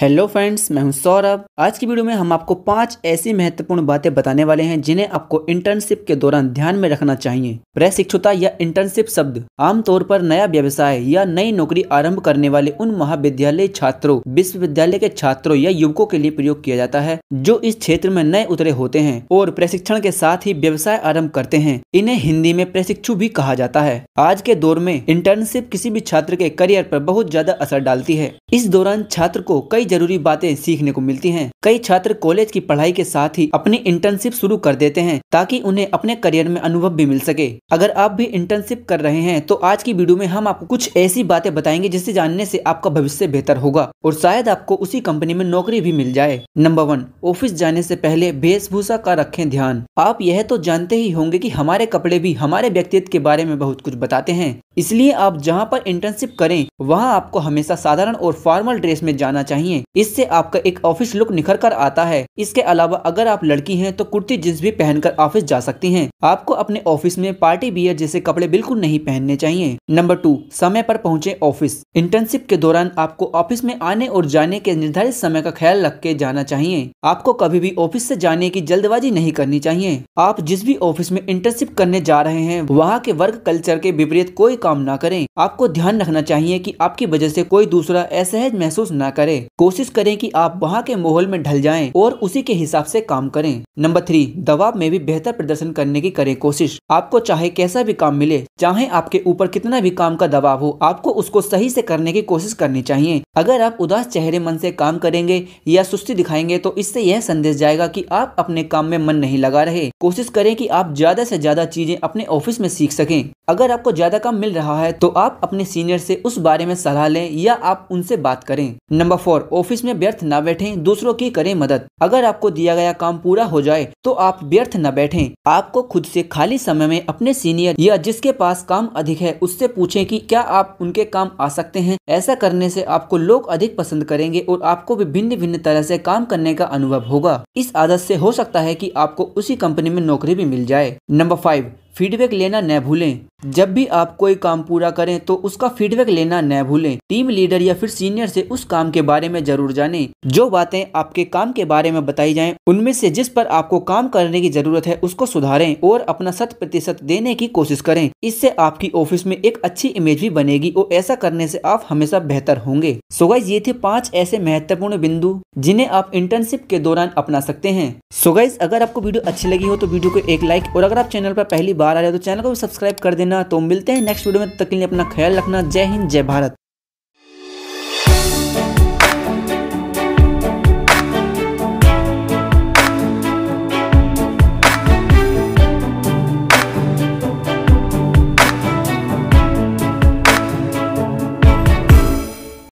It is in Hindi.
हेलो फ्रेंड्स मैं हूं सौरभ आज की वीडियो में हम आपको पांच ऐसी महत्वपूर्ण बातें बताने वाले हैं जिन्हें आपको इंटर्नशिप के दौरान ध्यान में रखना चाहिए प्रशिक्षुता या इंटर्नशिप शब्द आमतौर पर नया व्यवसाय या नई नौकरी आरंभ करने वाले उन महाविद्यालय छात्रों विश्वविद्यालय के छात्रों या युवकों के लिए प्रयोग किया जाता है जो इस क्षेत्र में नए उतरे होते हैं और प्रशिक्षण के साथ ही व्यवसाय आरम्भ करते हैं इन्हें हिंदी में प्रशिक्षु भी कहा जाता है आज के दौर में इंटर्नशिप किसी भी छात्र के करियर पर बहुत ज्यादा असर डालती है इस दौरान छात्र को कई जरूरी बातें सीखने को मिलती हैं कई छात्र कॉलेज की पढ़ाई के साथ ही अपनी इंटर्नशिप शुरू कर देते हैं ताकि उन्हें अपने करियर में अनुभव भी मिल सके अगर आप भी इंटर्नशिप कर रहे हैं तो आज की वीडियो में हम आपको कुछ ऐसी बातें बताएंगे जिसे जानने से आपका भविष्य बेहतर होगा और शायद आपको उसी कंपनी में नौकरी भी मिल जाए नंबर वन ऑफिस जाने से पहले वेशभूषा का रखें ध्यान आप यह तो जानते ही होंगे कि हमारे कपड़े भी हमारे व्यक्तित्व के बारे में बहुत कुछ बताते हैं इसलिए आप जहां पर इंटर्नशिप करें वहां आपको हमेशा साधारण और फॉर्मल ड्रेस में जाना चाहिए इससे आपका एक ऑफिस लुक निखर कर आता है इसके अलावा अगर आप लड़की हैं तो कुर्ती जींस भी पहनकर ऑफिस जा सकती हैं आपको अपने ऑफिस में पार्टी बियर जैसे कपड़े बिल्कुल नहीं पहनने चाहिए नंबर टू समय पर पहुँचे ऑफिस इंटर्नशिप के दौरान आपको ऑफिस में आने और जाने के निर्धारित समय का ख्याल रख के जाना चाहिए आपको कभी भी ऑफिस ऐसी जाने की जल्दबाजी नहीं करनी चाहिए आप जिस भी ऑफिस में इंटर्नशिप करने जा रहे हैं वहाँ के वर्क कल्चर के विपरीत कोई काम ना करें आपको ध्यान रखना चाहिए कि आपकी वजह से कोई दूसरा असहज महसूस ना करे कोशिश करें कि आप वहाँ के माहौल में ढल जाएं और उसी के हिसाब से काम करें नंबर थ्री दबाव में भी बेहतर प्रदर्शन करने की करें कोशिश आपको चाहे कैसा भी काम मिले चाहे आपके ऊपर कितना भी काम का दबाव हो आपको उसको सही से करने की कोशिश करनी चाहिए अगर आप उदास चेहरे मन से काम करेंगे या सुस्ती दिखाएंगे तो इससे यह संदेश जाएगा कि आप अपने काम में मन नहीं लगा रहे कोशिश करें कि आप ज्यादा से ज्यादा चीजें अपने ऑफिस में सीख सकें अगर आपको ज्यादा काम मिल रहा है तो आप अपने सीनियर से उस बारे में सलाह लें या आप उनसे बात करें नंबर फोर ऑफिस में व्यर्थ न बैठे दूसरों की करें मदद अगर आपको दिया गया काम पूरा हो जाए तो आप व्यर्थ न बैठे आपको खुद से खाली समय में अपने सीनियर या जिसके पास काम अधिक है उससे पूछे की क्या आप उनके काम आ सकते हैं ऐसा करने से आपको लोग अधिक पसंद करेंगे और आपको भी भिन्न भिन्न तरह से काम करने का अनुभव होगा इस आदत से हो सकता है कि आपको उसी कंपनी में नौकरी भी मिल जाए नंबर फाइव फीडबैक लेना न भूलें जब भी आप कोई काम पूरा करें तो उसका फीडबैक लेना न भूलें टीम लीडर या फिर सीनियर से उस काम के बारे में जरूर जानें जो बातें आपके काम के बारे में बताई जाएं उनमें से जिस पर आपको काम करने की जरूरत है उसको सुधारें और अपना शत प्रतिशत देने की कोशिश करें इससे आपकी ऑफिस में एक अच्छी इमेज भी बनेगी और ऐसा करने से आप हमेशा बेहतर होंगे सोगाइज ये थे पांच ऐसे महत्वपूर्ण बिंदु जिन्हें आप इंटर्नशिप के दौरान अपना सकते हैं सोगाइज अगर आपको वीडियो अच्छी लगी हो तो वीडियो को एक लाइक और अगर आप चैनल पर पहली बार बार आ रहे हो तो चैनल को भी सब्सक्राइब कर देना तो मिलते हैं नेक्स्ट वीडियो में तक के लिए अपना ख्याल रखना जय हिंद जय भारत